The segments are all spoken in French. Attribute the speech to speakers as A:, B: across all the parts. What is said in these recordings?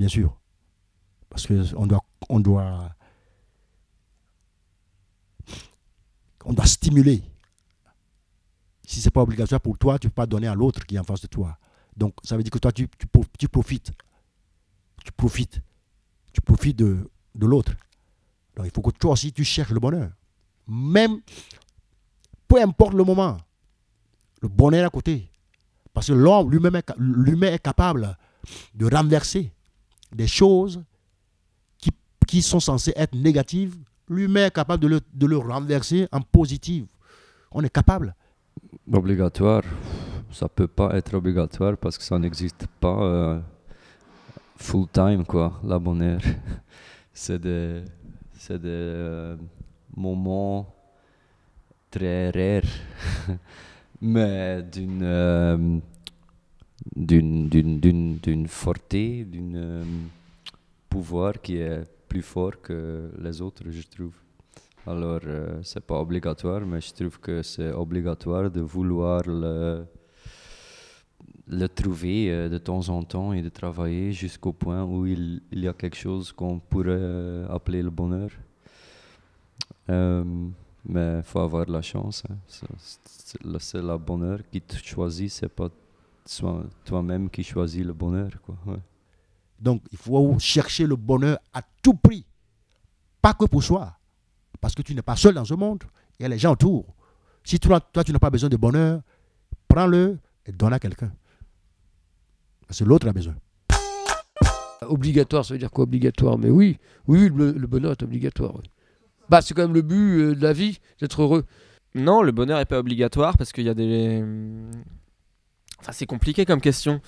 A: bien sûr. Parce qu'on doit, on doit, on doit stimuler. Si ce n'est pas obligatoire pour toi, tu ne peux pas donner à l'autre qui est en face de toi. Donc ça veut dire que toi, tu, tu, profites. Tu profites. Tu profites de, l'autre. Donc il faut que toi aussi, tu cherches le bonheur. Même, peu importe le moment, le bonheur à côté. Parce que l'homme lui-même est, lui est capable de renverser des choses qui, qui sont censées être négatives, l'humain est capable de le, de le renverser en positive. On est capable.
B: Obligatoire, ça peut pas être obligatoire parce que ça n'existe pas euh, full time quoi, la bonne c'est des, c'est euh, moments très rares, mais d'une euh, d'une forte d'un euh, pouvoir qui est plus fort que les autres, je trouve. Alors, euh, c'est pas obligatoire, mais je trouve que c'est obligatoire de vouloir le, le trouver euh, de temps en temps et de travailler jusqu'au point où il, il, y a quelque chose qu'on pourrait appeler le bonheur. mais il faut avoir la chance. Hein. C'est le bonheur qui te choisit, c'est pas toi-même qui choisis le bonheur. Donc
A: il faut chercher le bonheur à tout prix, pas que pour soi, parce que tu n'es pas seul dans ce monde, il y a les gens autour. Si toi, tu n'as pas besoin de bonheur, prends-le et donne à quelqu'un. Parce que l'autre a besoin.
C: Obligatoire, ça veut dire quoi obligatoire Mais oui, oui, le, bonheur est obligatoire.
D: Bah, c'est quand même le but euh, de la vie, d'être heureux. Non, le bonheur n'est pas obligatoire parce qu'il y a des c'est compliqué comme question.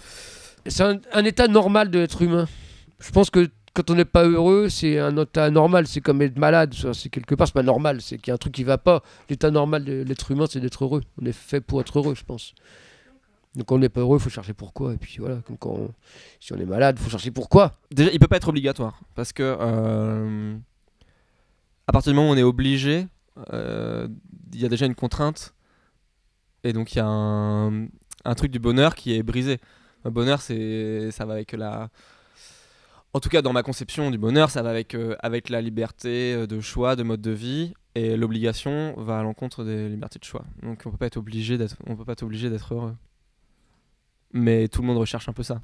D: C'est un, état normal de l'être humain.
C: Je pense que quand on n'est pas heureux, c'est un état normal. C'est comme être malade. C'est quelque part, c'est pas normal. C'est qu'il y a un truc qui va pas. L'état normal de l'être humain, c'est d'être heureux. On est fait pour être heureux, je pense. Donc quand on n'est pas heureux, il faut chercher pourquoi. Et puis voilà, comme quand si on est malade, il faut chercher pourquoi.
D: Déjà, il peut pas être obligatoire. Parce que euh, à partir du moment où on est obligé, euh, il y a déjà une contrainte. Et donc il y a un, un truc du bonheur qui est brisé. Le bonheur, c'est ça va avec la. En tout cas, dans ma conception du bonheur, ça va avec, euh, avec la liberté euh, de choix, de mode de vie, et l'obligation va à l'encontre des libertés de choix. Donc on peut pas être obligé d'être, on peut pas être obligé d'être heureux. Mais tout le monde recherche un peu ça.